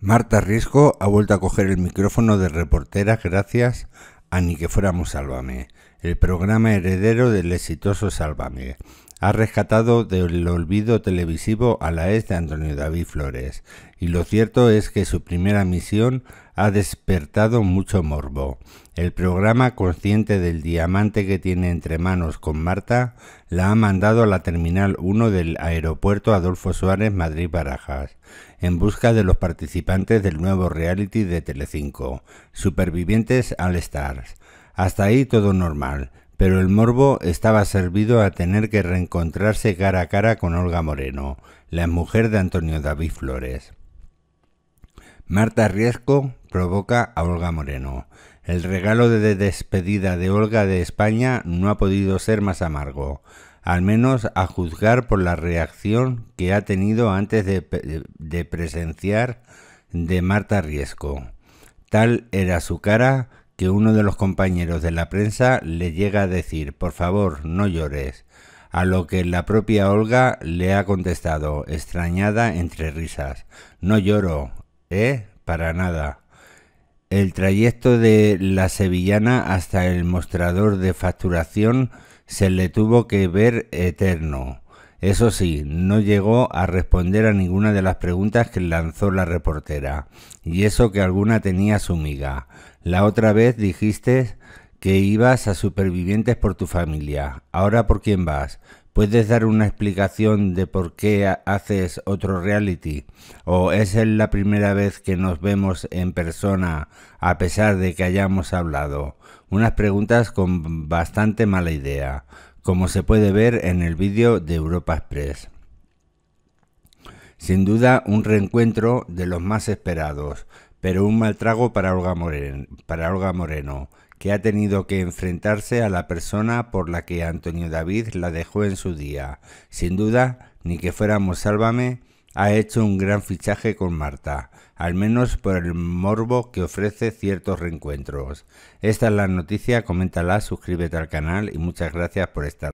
Marta Risco ha vuelto a coger el micrófono de reportera gracias a Ni que fuéramos Sálvame, el programa heredero del exitoso Sálvame, ha rescatado del olvido televisivo a la ex de Antonio David Flores, y lo cierto es que su primera misión ha despertado mucho morbo. El programa, consciente del diamante que tiene entre manos con Marta, la ha mandado a la Terminal 1 del Aeropuerto Adolfo Suárez Madrid Barajas, en busca de los participantes del nuevo reality de Telecinco, supervivientes All Stars. Hasta ahí todo normal, pero el morbo estaba servido a tener que reencontrarse cara a cara con Olga Moreno, la mujer de Antonio David Flores. Marta Riesco provoca a Olga Moreno. El regalo de despedida de Olga de España no ha podido ser más amargo, al menos a juzgar por la reacción que ha tenido antes de, de presenciar de Marta Riesco. Tal era su cara que uno de los compañeros de la prensa le llega a decir, por favor, no llores, a lo que la propia Olga le ha contestado, extrañada entre risas, no lloro, ¿eh? Para nada. El trayecto de la Sevillana hasta el mostrador de facturación se le tuvo que ver eterno. Eso sí, no llegó a responder a ninguna de las preguntas que lanzó la reportera, y eso que alguna tenía su miga. La otra vez dijiste que ibas a supervivientes por tu familia. Ahora por quién vas? ¿Puedes dar una explicación de por qué haces otro reality? ¿O es la primera vez que nos vemos en persona a pesar de que hayamos hablado? Unas preguntas con bastante mala idea como se puede ver en el vídeo de Europa Express. Sin duda un reencuentro de los más esperados, pero un mal trago para Olga, Moreno, para Olga Moreno, que ha tenido que enfrentarse a la persona por la que Antonio David la dejó en su día. Sin duda, ni que fuéramos Sálvame, ha hecho un gran fichaje con Marta, al menos por el morbo que ofrece ciertos reencuentros. Esta es la noticia, coméntala, suscríbete al canal y muchas gracias por estar.